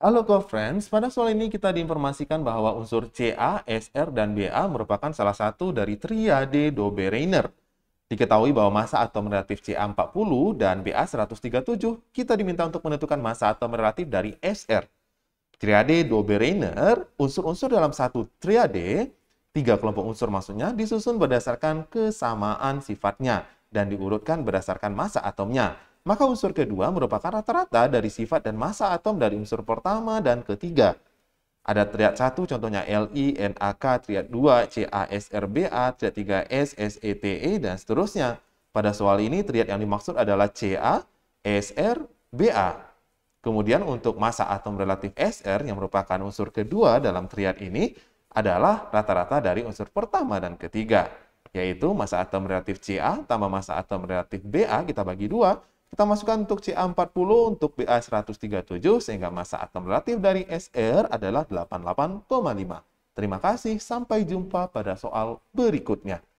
Halo co-friends, pada soal ini kita diinformasikan bahwa unsur CA, SR, dan BA merupakan salah satu dari triade Dobe reiner Diketahui bahwa masa atom relatif CA 40 dan BA 137, kita diminta untuk menentukan masa atom relatif dari SR. Triade Dobe reiner unsur-unsur dalam satu triade, tiga kelompok unsur maksudnya, disusun berdasarkan kesamaan sifatnya dan diurutkan berdasarkan massa atomnya. Maka unsur kedua merupakan rata-rata dari sifat dan massa atom dari unsur pertama dan ketiga. Ada triad 1 contohnya Li, NaK, triad 2 CaSRBa, triad 3 S, SETE, dan seterusnya. Pada soal ini triad yang dimaksud adalah Ca, SR, BA. Kemudian untuk massa atom relatif SR yang merupakan unsur kedua dalam triad ini adalah rata-rata dari unsur pertama dan ketiga, yaitu massa atom relatif Ca tambah massa atom relatif Ba kita bagi dua kita masukkan untuk CA40 untuk BA137 sehingga masa atom relatif dari SR adalah 88,5. Terima kasih, sampai jumpa pada soal berikutnya.